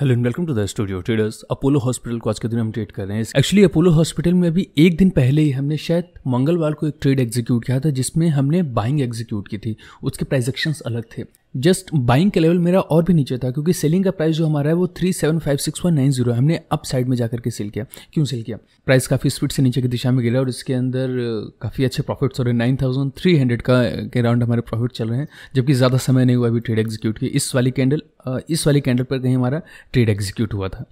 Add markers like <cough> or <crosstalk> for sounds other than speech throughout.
hello and welcome to the studio traders Apollo hospital को आज के दिन हम ट्रेड कर रहे हैं एक्चुअली अपोलो हॉस्पिटल में अभी एक दिन पहले ही हमने शायद मंगलवार को एक ट्रेड एग्जीक्यूट किया था जिसमें हमने बाइंग एग्जीक्यूट की थी उसके प्राइजेक्शन अलग थे जस्ट बाइंग का लेवल मेरा और भी नीचे था क्योंकि सेलिंग का प्राइस जो हमारा है वो three seven five six one nine zero है हमने अप साइड में जाकर के सेल किया क्यों सेल किया प्राइस काफ़ी स्पीड से नीचे की दिशा में गिरा और इसके अंदर काफ़ी अच्छे प्रॉफिट्स हो रहे हैं नाइन थाउजेंड थ्री हंड्रेड का के अराउंड हमारे प्रॉफिट चल रहे हैं जबकि ज़्यादा समय नहीं हुआ अभी ट्रेड एग्जीक्यूट किए इस वाली कैंडल इस वाली कैंडल पर कहीं हमारा ट्रेड एग्जीक्यूट हुआ था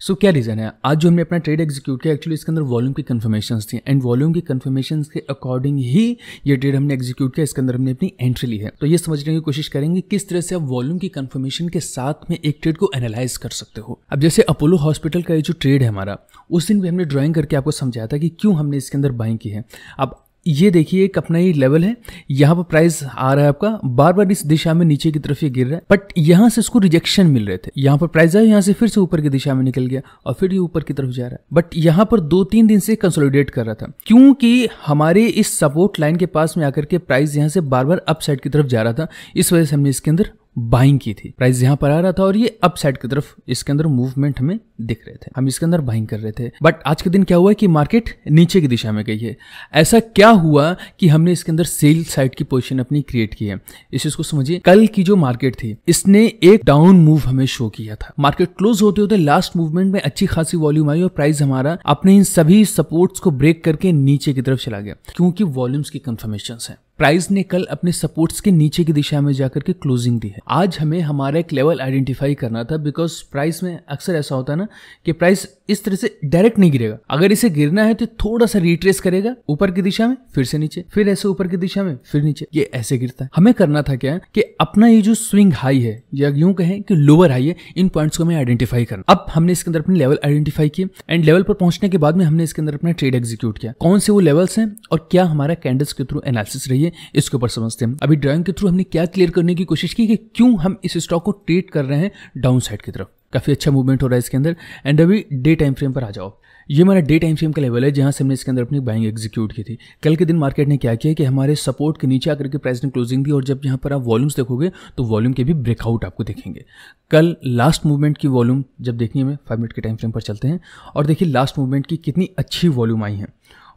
सो so, क्या रीज़न है आज जो हमने अपना ट्रेड एग्जीक्यूट किया एक्चुअली इसके अंदर वॉल्यूम की कन्फर्मेशन थी एंड वॉल्यूम की कन्फर्मेशन के अकॉर्डिंग ही ये ट्रेड हमने एग्जीक्यूट किया इसके अंदर हमने अपनी एंट्री ली है तो ये समझने की कोशिश करेंगे किस तरह से आप वॉल्यूम की कन्फर्मेशन के साथ में एक ट्रेड को एनालाइज कर सकते हो अब जैसे अपोलो हॉस्पिटल का ये जो ट्रेड है हमारा उस दिन भी हमने ड्राइंग करके आपको समझाया था कि क्यों हमने इसके अंदर बाइंग की है अब ये देखिए एक अपना ही लेवल है यहाँ पर प्राइस आ रहा है आपका बार बार इस दिशा में नीचे की तरफ ये गिर रहा है बट यहाँ से इसको रिजेक्शन मिल रहे थे यहाँ पर प्राइस आया यहाँ से फिर से ऊपर की दिशा में निकल गया और फिर ये ऊपर की तरफ जा रहा है बट यहाँ पर दो तीन दिन से कंसोलिडेट कर रहा था क्योंकि हमारे इस सपोर्ट लाइन के पास में आकर के प्राइस यहाँ से बार बार अपसाइड की तरफ जा रहा था इस वजह से हमने इसके अंदर बाइंग की थी प्राइस यहाँ पर आ रहा था और ये अप साइड की तरफ इसके अंदर मूवमेंट हमें दिख रहे थे हम इसके अंदर बाइंग कर रहे थे बट आज के दिन क्या हुआ कि मार्केट नीचे की दिशा में गई है ऐसा क्या हुआ कि हमने इसके अंदर सेल साइड की पोजिशन अपनी क्रिएट की है इस चीज को समझिए कल की जो मार्केट थी इसने एक डाउन मूव हमें शो किया था मार्केट क्लोज होते होते लास्ट मूवमेंट में अच्छी खासी वॉल्यूम आई और प्राइस हमारा अपने इन सभी सपोर्ट्स को ब्रेक करके नीचे की तरफ चला गया क्योंकि वॉल्यूम्स की कंफर्मेशन है प्राइस ने कल अपने सपोर्ट्स के नीचे की दिशा में जाकर के क्लोजिंग दी है आज हमें हमारा एक लेवल आइडेंटिफाई करना था बिकॉज प्राइस में अक्सर ऐसा होता है ना कि प्राइस इस तरह से डायरेक्ट नहीं गिरेगा अगर इसे गिरना है तो थोड़ा सा रिट्रेस करेगा ऊपर की दिशा में फिर से नीचे फिर ऐसे ऊपर की दिशा में फिर नीचे ये ऐसे गिरता है हमें करना था क्या कि अपना ये जो स्विंग हाई है या यूं कहें कि लोअर हाई है इन पॉइंट्स को हमें आइडेंटिफाई करना अब हमने इसके अंदर अपने लेवल आइडेंटिफाई किए एंड लेवल पर पहुंचने के बाद में हमने इसके अंदर अपना ट्रेड एग्जीक्यूट किया कौन से वो लेवल्स हैं और क्या हमारा कैंडल्स के थ्रू एनालिसिस रही है है इसके ऊपर समझते हैं अभी ड्राइंग के थ्रू हमने क्या क्लियर करने की कोशिश की कि क्यों हम इस स्टॉक को ट्रेड कर रहे हैं डाउन साइड की तरफ काफ़ी अच्छा मूवमेंट हो रहा है इसके अंदर एंड अभी डे टाइम फ्रेम पर आ जाओ ये हमारा डे टाइम फ्रेम का लेवल है जहाँ से हमने इसके अंदर अपनी बाइंग एग्जीक्यूट की थी कल के दिन मार्केट ने क्या किया कि हमारे सपोर्ट के नीचे आकर के प्राइस ने क्लोजिंग दी और जब यहाँ पर आप वॉल्यूम्स देखोगे तो वॉल्यूम के भी ब्रेकआउट आपको देखेंगे कल लास्ट मूवमेंट की वॉल्यूम जब देखिए हमें फाइव मिनट के टाइम फ्रेम पर चलते हैं और देखिए लास्ट मूवमेंट की कितनी अच्छी वॉल्यूम आई है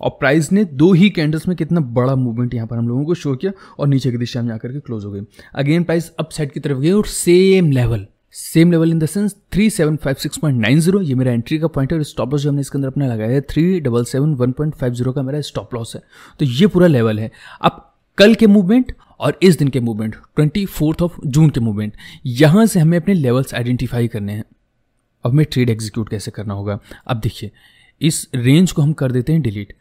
और प्राइस ने दो ही कैंडल्स में कितना बड़ा मूवमेंट यहाँ पर हम लोगों को शो किया और नीचे की दिशा में जाकर के क्लोज हो गई अगेन प्राइस अपसाइड की तरफ गई और same level same level in the sense three seven five six point nine zero ये मेरा एंट्री का पॉइंट है और स्टॉप लॉस जो हमने इसके अंदर अपना लगाया है three double seven one point five zero का मेरा स्टॉप लॉस है तो ये पूरा लेवल है अब कल के मूवमेंट और इस दिन के movement twenty fourth of June के मूवमेंट यहाँ से हमें अपने लेवल्स आइडेंटिफाई करने हैं अब हमें ट्रेड एग्जीक्यूट कैसे करना होगा अब देखिए इस रेंज को हम कर देते हैं डिलीट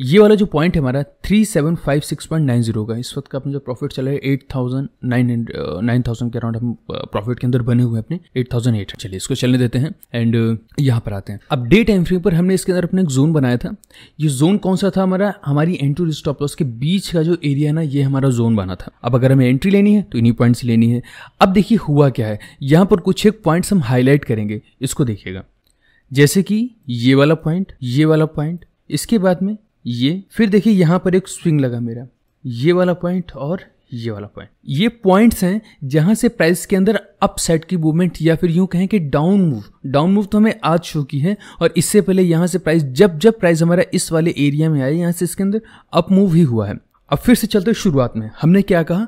ये वाला जो पॉइंट है हमारा three seven five six point nine zero का इस वक्त का अपना जो प्रॉफिट चला है eight thousand nine hundred nine thousand के अराउंड हम प्रॉफिट के अंदर बने हुए अपने एट थाउजेंड एट चलिए इसको चलने देते हैं एंड यहाँ पर आते हैं अब डे टाइम फ्रेम पर हमने इसके अंदर अपने एक जोन बनाया था ये जोन कौन सा था हमारा हमारी एंट्री स्टॉप लॉस के बीच का जो एरिया ना ये हमारा जोन बना था अब अगर हमें एंट्री लेनी है तो इन्हीं पॉइंट्स लेनी है अब देखिए हुआ क्या है यहाँ पर कुछ एक पॉइंट्स हम हाईलाइट करेंगे इसको देखिएगा जैसे कि ये वाला पॉइंट ये वाला पॉइंट इसके बाद में ये फिर देखिए यहाँ पर एक स्विंग लगा मेरा ये वाला पॉइंट और ये वाला पॉइंट ये पॉइंट्स हैं जहां से प्राइस के अंदर अप साइड की मूवमेंट या फिर यूं कहें कि डाउन मूव डाउन मूव तो हमें आज शो की है और इससे पहले यहां से प्राइस जब जब प्राइस हमारा इस वाले एरिया में आया यहां से इसके अंदर अप मूव ही हुआ है अब फिर से चलते शुरुआत में हमने क्या कहा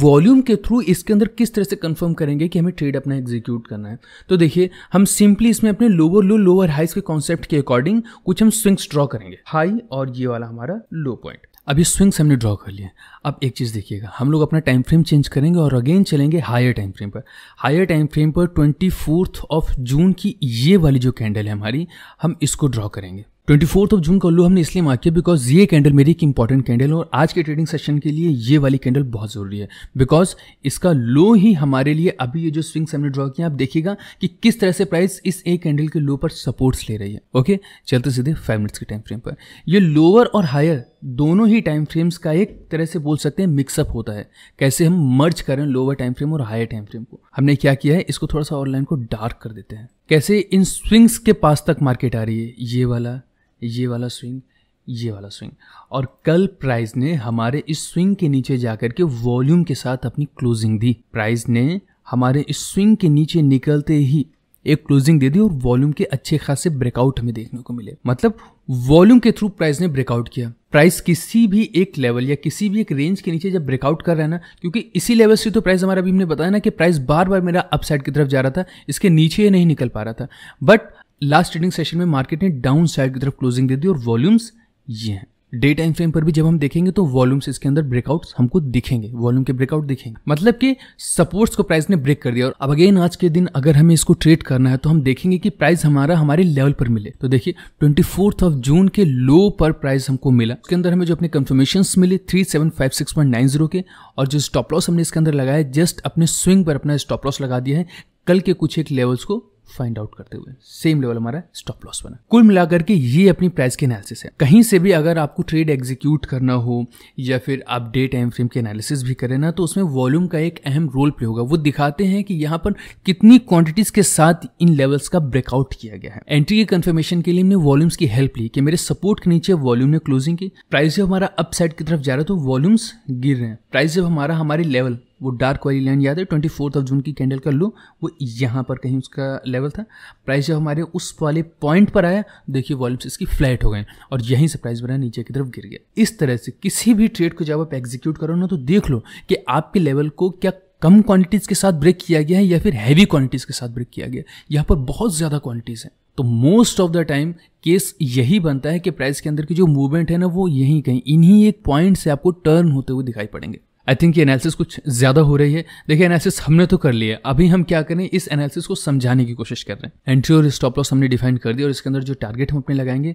वॉल्यूम के थ्रू इसके अंदर किस तरह से कंफर्म करेंगे कि हमें ट्रेड अपना एग्जीक्यूट करना है तो देखिए हम सिंपली इसमें अपने लोअर लो लोअर हाइस के कॉन्सेप्ट के अकॉर्डिंग कुछ हम स्विंग्स ड्रॉ करेंगे हाई और ये वाला हमारा लो पॉइंट अभी स्विंग्स हमने ड्रॉ कर लिए अब एक चीज़ देखिएगा हम लोग अपना टाइम फ्रेम चेंज करेंगे और अगेन चलेंगे हायर टाइम फ्रेम पर हायर टाइम फ्रेम पर ट्वेंटी फोर्थ ऑफ जून की ये वाली जो कैंडल है हमारी हम इसको ड्रॉ करेंगे ट्वेंटी फोर्थ ऑफ जून का उल्लू हमने इसलिए मार्क किया बिकॉज ये कैंडल मेरी एक इंपॉर्टेंट कैंडल है और आज के ट्रेडिंग सेशन के लिए ये वाली कैंडल बहुत ज़रूरी है बिकॉज इसका लो ही हमारे लिए अभी ये जो स्विंग्स हमने ड्रॉ किया आप देखिएगा कि किस तरह से प्राइस इस एक कैंडल के लो पर सपोर्ट्स ले रही है ओके चलते सीधे फाइव मिनट्स के टाइम फ्रेम पर ये लोअर और हायर दोनों ही टाइम फ्रेम्स का एक तरह से बोल सकते हैं मिक्सअप होता है कैसे हम मर्ज कर रहे हैं लोअर टाइम फ्रेम और हायर टाइम फ्रेम को हमने क्या किया है इसको थोड़ा सा ऑनलाइन को डार्क कर देते हैं कैसे इन स्विंग्स के पास तक मार्केट आ रही है ये वाला ये वाला स्विंग ये वाला स्विंग और कल प्राइस ने हमारे इस स्विंग के नीचे जाकर के वॉल्यूम के साथ अपनी क्लोजिंग दी प्राइस ने हमारे इस स्विंग के नीचे निकलते ही एक क्लोजिंग दे दी और वॉल्यूम के अच्छे खासे ब्रेकआउट हमें देखने को मिले मतलब वॉल्यूम के थ्रू प्राइस ने ब्रेकआउट किया प्राइस किसी भी एक लेवल या किसी भी एक रेंज के नीचे जब ब्रेकआउट कर रहा है ना क्योंकि इसी लेवल से तो प्राइस हमारा अभी हमने बताया ना कि प्राइस बार बार मेरा अपसाइड की तरफ जा रहा था इसके नीचे नहीं निकल पा रहा था बट लास्ट ट्रेडिंग सेशन में मार्केट ने डाउन साइड की तरफ क्लोजिंग दे दी और वॉल्यूम्स ये हैं डे टाइम फ्रेम पर भी जब हम देखेंगे तो वॉल्यूम्स इसके अंदर ब्रेकआउट हमको दिखेंगे वॉल्यूम के ब्रेकआउट दिखेंगे मतलब कि सपोर्ट्स को प्राइस ने ब्रेक कर दिया और अब अगेन आज के दिन अगर हमें इसको ट्रेड करना है तो हम देखेंगे कि प्राइस हमारा हमारे लेवल पर मिले तो देखिए ट्वेंटी ऑफ जून के लो पर प्राइस हमको मिला उसके अंदर हमें जो अपने कंफर्मेशन मिले थ्री के और जो स्टॉप लॉस हमने इसके अंदर लगाया जस्ट अपने स्विंग पर अपना स्टॉप लॉस लगा दिया है कल के कुछ एक लेवल्स को फाइंड आउट करते हुए सेम लेवल हमारा स्टॉप लॉस बना कुल मिलाकर के ये अपनी प्राइस के एनालिसिस है कहीं से भी अगर आपको ट्रेड एग्जीक्यूट करना हो या फिर आप डे टाइम फ्रेम के एनालिसिस भी करें ना तो उसमें वॉल्यूम का एक अहम रोल प्ले होगा वो दिखाते हैं कि यहाँ पर कितनी क्वांटिटीज के साथ इन लेवल्स का ब्रेकआउट किया गया है एंट्री के कंफर्मेशन के लिए हमने वॉल्यूम्स की हेल्प ली कि मेरे सपोर्ट के नीचे वॉल्यूम ने क्लोजिंग की प्राइस जब हमारा अपसाइड की तरफ जा रहा है तो वॉल्यूम्स गिर रहे हैं प्राइस जब हमारा हमारे लेवल वो डार्क वाली लाइन याद है ट्वेंटी फोर्थ ऑफ जून की कैंडल का लो वो यहाँ पर कहीं उसका लेवल था प्राइस जब हमारे उस वाले पॉइंट पर आया देखिए वॉल्यूम्स इसकी फ्लैट हो गए और यहीं से प्राइस बना नीचे की तरफ गिर गया इस तरह से किसी भी ट्रेड को जब आप एग्जीक्यूट करो ना तो देख लो कि आपके लेवल को क्या कम क्वांटिटीज़ के साथ ब्रेक किया गया है या फिर हैवी क्वांटिटीज़ के साथ ब्रेक किया गया है यहाँ पर बहुत ज़्यादा क्वांटिटीज़ हैं तो most of the time case यही बनता है कि प्राइस के अंदर की जो मूवमेंट है ना वो यहीं कहीं इन्हीं एक पॉइंट से आपको टर्न होते हुए दिखाई पड़ेंगे आई थिंक ये एनालिसिस कुछ ज़्यादा हो रही है देखिए एनालिसिस हमने तो कर लिया अभी हम क्या करें इस एनालिसिस को समझाने की कोशिश कर रहे हैं एंट्री और स्टॉप लॉस हमने डिफाइन कर दिया और इसके अंदर जो टारगेट हम अपने लगाएंगे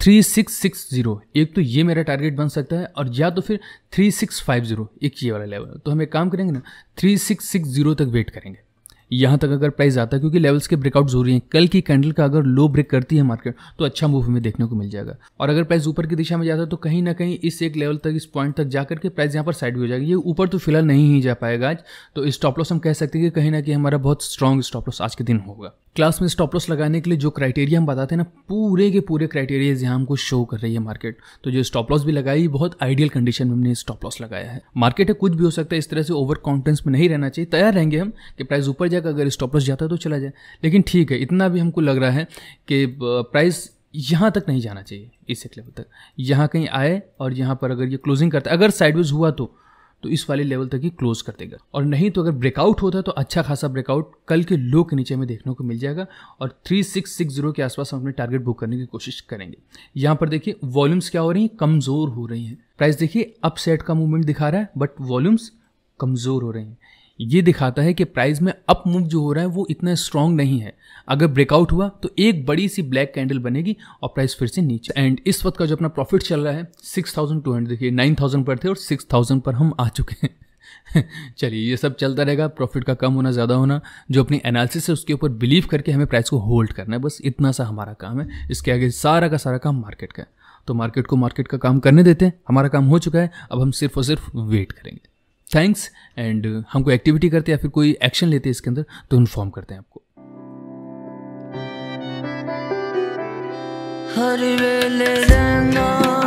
थ्री सिक्स सिक्स जीरो एक तो ये मेरा टारगेट बन सकता है और या तो फिर थ्री सिक्स फाइव जीरो एक ये वाला लेवल तो हम एक काम करेंगे ना थ्री सिक्स सिक्स जीरो तक वेट करेंगे यहाँ तक अगर प्राइस आता है क्योंकि लेवल्स के ब्रेकआउट जरूरी हैं कल की कैंडल का अगर लो ब्रेक करती है मार्केट तो अच्छा मूव हमें देखने को मिल जाएगा और अगर प्राइस ऊपर की दिशा में जाता है तो कहीं ना कहीं इस एक लेवल तक इस पॉइंट तक जाकर के प्राइस यहाँ पर साइड भी हो जाएगी ये ऊपर तो फिलहाल नहीं ही जा पाएगा आज तो स्टॉप लॉस हम कह सकते हैं कि कहीं ना कहीं हमारा बहुत स्ट्रॉन्ग स्टॉप लॉस आज के दिन होगा क्लास में स्टॉप लॉस लगाने के लिए जो क्राइटेरिया हम बताते हैं ना पूरे के पूरे क्राइटेरियाज यहाँ हमको शो कर रही है मार्केट तो जो स्टॉप लॉस भी लगाई बहुत आइडियल कंडीशन में हमने स्टॉप लॉस लगाया है मार्केट है कुछ भी हो सकता है इस तरह से ओवर कॉन्फिडेंस में नहीं रहना चाहिए तैयार रहेंगे हम कि प्राइस ऊपर जाकर अगर स्टॉप लॉस जाता है तो चला जाए लेकिन ठीक है इतना भी हमको लग रहा है कि प्राइस यहाँ तक नहीं जाना चाहिए इस एक लेवल तक यहाँ कहीं आए और यहाँ पर अगर ये क्लोजिंग करता है अगर साइडवेज हुआ तो तो इस वाले लेवल तक ही क्लोज कर देगा और नहीं तो अगर ब्रेकआउट होता है तो अच्छा खासा ब्रेकआउट कल के लो के नीचे में देखने को मिल जाएगा और थ्री सिक्स सिक्स जीरो के आसपास हम अपने टारगेट बुक करने की कोशिश करेंगे यहाँ पर देखिए वॉल्यूम्स क्या हो रही हैं कमज़ोर हो रही हैं प्राइस देखिए अपसेट का मूवमेंट दिखा रहा है बट वॉल्यूम्स कमज़ोर हो रहे हैं ये दिखाता है कि प्राइस में अप मूव जो हो रहा है वो इतना स्ट्रांग नहीं है अगर ब्रेकआउट हुआ तो एक बड़ी सी ब्लैक कैंडल बनेगी और प्राइस फिर से नीचे एंड इस वक्त का जो अपना प्रॉफिट चल रहा है सिक्स थाउजेंड टू हंड्रेड देखिए नाइन थाउजेंड पर थे और सिक्स थाउजेंड पर हम आ चुके हैं <laughs> चलिए ये सब चलता रहेगा प्रॉफिट का कम होना ज़्यादा होना जो अपनी एनालिसिस है उसके ऊपर बिलीव करके हमें प्राइस को होल्ड करना है बस इतना सा हमारा काम है इसके आगे सारा का सारा काम मार्केट का है तो मार्केट को मार्केट का काम करने देते हैं हमारा काम हो चुका है अब हम सिर्फ और सिर्फ वेट करेंगे थैंक्स एंड हम कोई एक्टिविटी करते या फिर कोई एक्शन लेते हैं इसके अंदर तो इन्फॉर्म करते हैं आपको हर वेले रंगा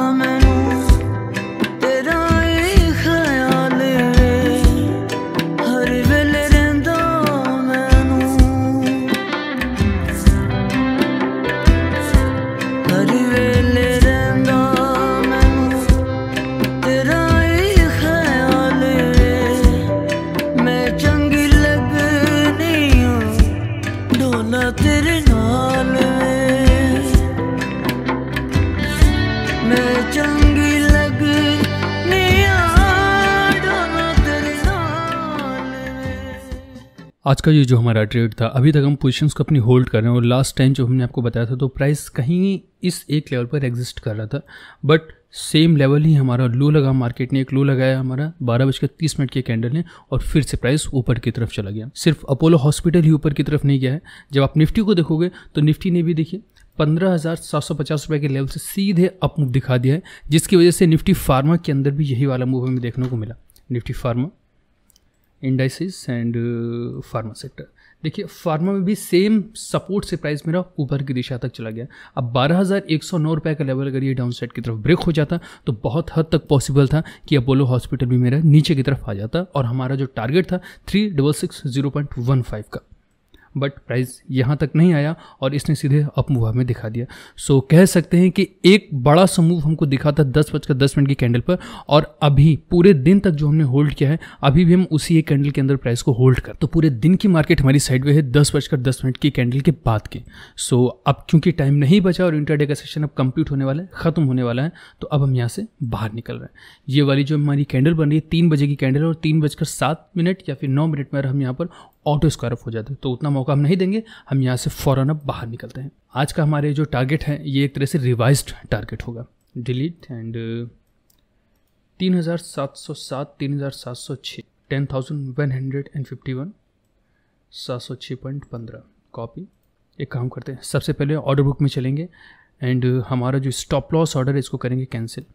आज का ये जो हमारा ट्रेड था अभी तक हम पोजीशंस को अपनी होल्ड कर रहे हैं और लास्ट टाइम जो हमने आपको बताया था तो प्राइस कहीं इस एक लेवल पर एग्जिस्ट कर रहा था बट सेम लेवल ही हमारा लो लगा मार्केट ने एक लो लगाया हमारा बारह बजकर तीस मिनट के कैंडल ने और फिर से प्राइस ऊपर की तरफ चला गया सिर्फ अपोलो हॉस्पिटल ही ऊपर की तरफ नहीं गया है जब आप निफ्टी को देखोगे तो निफ्टी ने भी देखिए पंद्रह हज़ार सात सौ पचास रुपये के लेवल से सीधे अप मूव दिखा दिया है जिसकी वजह से निफ्टी फार्मा के अंदर भी यही वाला मूव हमें देखने को मिला Nifty pharma industries and pharma sector देखिए फार्मा में भी सेम सपोर्ट से प्राइस मेरा ऊपर की दिशा तक चला गया अब बारह हज़ार एक सौ नौ रुपये का लेवल अगर ये डाउन साइड की तरफ ब्रेक हो जाता तो बहुत हद तक पॉसिबल था कि अपोलो हॉस्पिटल भी मेरा नीचे की तरफ आ जाता और हमारा जो टारगेट था three double six zero point one five का बट प्राइस यहाँ तक नहीं आया और इसने सीधे अप मूव हमें दिखा दिया सो so, कह सकते हैं कि एक बड़ा सा मूव हमको दिखा था दस बजकर दस मिनट की कैंडल पर और अभी पूरे दिन तक जो हमने होल्ड किया है अभी भी हम उसी एक कैंडल के अंदर प्राइस को होल्ड कर तो पूरे दिन की मार्केट हमारी साइड में है दस बजकर दस मिनट की कैंडल के बाद के सो so, अब क्योंकि टाइम नहीं बचा और इंटरडे का सेशन अब कंप्लीट होने वाला है ख़त्म होने वाला है तो अब हम यहाँ से बाहर निकल रहे हैं ये वाली जो हमारी कैंडल बन रही है तीन बजे की कैंडल और तीन बजकर सात मिनट या फिर नौ मिनट में हम यहाँ पर ऑटो स्क्वायर अप हो जाते हैं तो उतना मौका हम नहीं देंगे हम यहाँ से फ़ौरन अब बाहर निकलते हैं आज का हमारे जो टारगेट है ये एक तरह से रिवाइज टारगेट होगा डिलीट एंड तीन हज़ार सात सौ सात तीन हज़ार सात सौ छः ten thousand one hundred and fifty one सात सौ छः पॉइंट पंद्रह कॉपी एक काम करते हैं सबसे पहले ऑर्डर बुक में चलेंगे एंड हमारा जो स्टॉप लॉस ऑर्डर है इसको करेंगे कैंसिल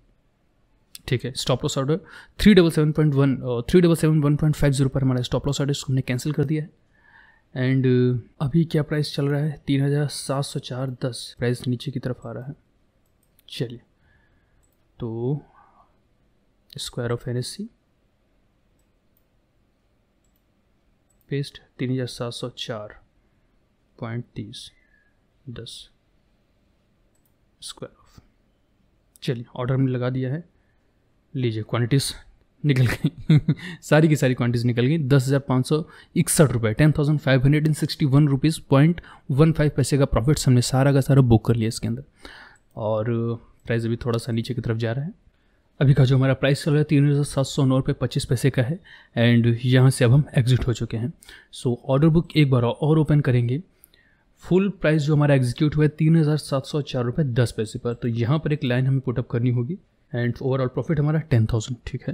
ठीक है stop loss order three double seven point one three double seven one point five zero पर हमारा स्टॉप लॉस ऑर्डर हमने कैंसिल कर दिया है एंड uh, अभी क्या प्राइस चल रहा है तीन हज़ार सात सौ चार दस प्राइस नीचे की तरफ आ रहा है चलिए तो square off N S C पेस्ट तीन हज़ार सात सौ चार पॉइंट तीस दस स्क्वायर ऑफ चलिए ऑर्डर हमने लगा दिया है लीजिए क्वांटिटीज निकल गई <laughs> सारी की सारी क्वांटिटीज निकल गई दस हज़ार पाँच सौ इकसठ रुपये ten thousand five hundred and sixty one rupees point one five पैसे का प्रॉफिट हमने सारा का सारा बुक कर लिया इसके अंदर और प्राइस uh, अभी थोड़ा सा नीचे की तरफ जा रहा है अभी का जो हमारा प्राइस चल रहा है तीन हज़ार सात सौ नौ रुपये पच्चीस पैसे का है एंड यहाँ से अब हम एग्जिट हो चुके हैं सो ऑर्डर बुक एक बार और ओपन करेंगे फुल प्राइस जो हमारा एग्जीक्यूट हुआ है तीन हज़ार सात सौ चार रुपये दस पैसे पर तो यहाँ पर एक लाइन हमें पुटअप करनी होगी एंड ओवरऑल प्रॉफिट हमारा टेन थाउजेंड ठीक है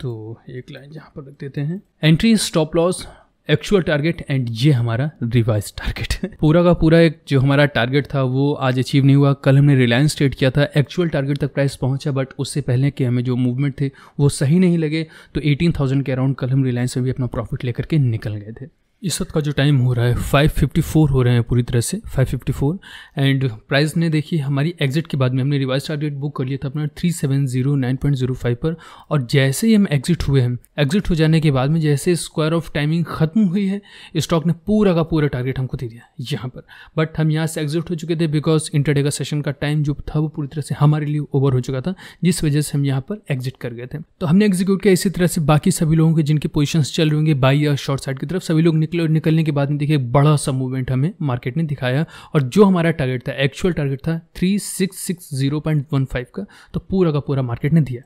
तो एक लाइन यहाँ पर रख देते हैं entry stop loss actual target and ये हमारा रिवाइज टारगेट है पूरा का पूरा एक जो हमारा टारगेट था वो आज अचीव नहीं हुआ कल हमने रिलायंस ट्रेड किया था एक्चुअल टारगेट तक प्राइस पहुंचा बट उससे पहले कि हमें जो मूवमेंट थे वो सही नहीं लगे तो 18,000 के अराउंड कल हम रिलायंस में भी अपना प्रॉफिट लेकर के निकल गए थे इस वक्त का जो टाइम हो रहा है 554 हो रहे हैं पूरी तरह से 554 एंड प्राइस ने देखिए हमारी एग्जिट के बाद में हमने रिवाइज टारगेट बुक कर लिया था अपना 3709.05 पर और जैसे ही हम एग्जिट हुए हैं एग्जिट हो जाने के बाद में जैसे स्क्वायर ऑफ टाइमिंग खत्म हुई है स्टॉक ने पूरा का पूरा टारगेट हमको दे दिया यहाँ पर बट हम यहाँ से एग्जिट हो चुके थे बिकॉज इंटरडे का सेशन का टाइम जो था वो पूरी तरह से हमारे लिए ओवर हो चुका था जिस वजह से हम यहाँ पर एग्जिट कर गए थे तो हमने एग्जीक्यूट किया इसी तरह से बाकी सभी लोगों के जिनके पोजिशन चल रही होंगे बाई या शॉर्ट साइड की तरफ सभी लोग ने निकले निकलने के बाद में देखिए बड़ा सा मूवमेंट हमें मार्केट ने दिखाया और जो हमारा टारगेट था एक्चुअल टारगेट था three six six zero point one five का तो पूरा का पूरा मार्केट ने दिया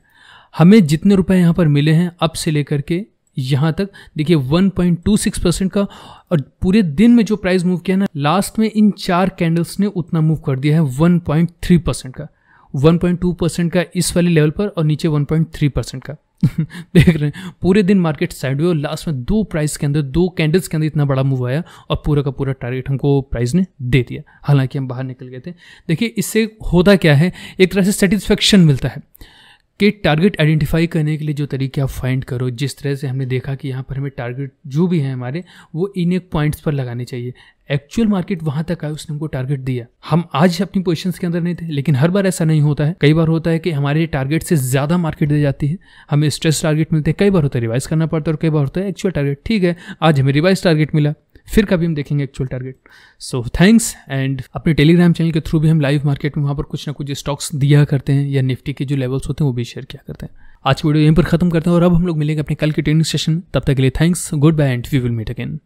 हमें जितने रुपए यहाँ पर मिले हैं अब से लेकर के यहाँ तक देखिए 1.26 परसेंट का और पूरे दिन में जो प्राइस मूव किया ना लास्ट में इन चार कैंडल्स ने उतना मूव कर दिया है 1.3 परसेंट का 1.2 परसेंट का इस वाले लेवल पर और नीचे 1.3 परसेंट का <laughs> देख रहे हैं पूरे दिन मार्केट साइड हुए और लास्ट में दो प्राइस के अंदर दो कैंडल्स के अंदर इतना बड़ा मूव आया और पूरा का पूरा टारगेट हमको प्राइस ने दे दिया हालांकि हम बाहर निकल गए थे देखिए इससे होता क्या है एक तरह से सेटिस्फेक्शन मिलता है कि टारगेट आइडेंटिफाई करने के लिए जो तरीके आप फाइंड करो जिस तरह से हमने देखा कि यहाँ पर हमें टारगेट जो भी है हमारे वो इन एक पॉइंट्स पर लगाने चाहिए एक्चुअल मार्केट वहां तक आया उसने हमको टारगेट दिया हम आज अपनी पोजिशन के अंदर नहीं थे लेकिन हर बार ऐसा नहीं होता है कई बार होता है कि हमारे टारगेट से ज्यादा मार्केट दे जाती है हमें स्ट्रेस टारगेट मिलते हैं कई बार होता है रिवाइज करना पड़ता है और कई बार होता है एक्चुअल टारगेट ठीक है आज हमें रिवाइज टारगेट मिला फिर कभी हम देखेंगे actual target so thanks and अपने टेलीग्राम चैनल के थ्रू भी हम लाइव मार्केट में वहाँ पर कुछ ना कुछ स्टॉक्स दिया करते हैं या निफ्टी के जो लेवल्स होते हैं वो भी शेयर किया करते हैं आज की वीडियो यहीं पर खत्म करते हैं और अब हम लोग मिलेंगे अपने कल के ट्रेनिंग सेशन तब तक के लिए thanks goodbye and we will meet again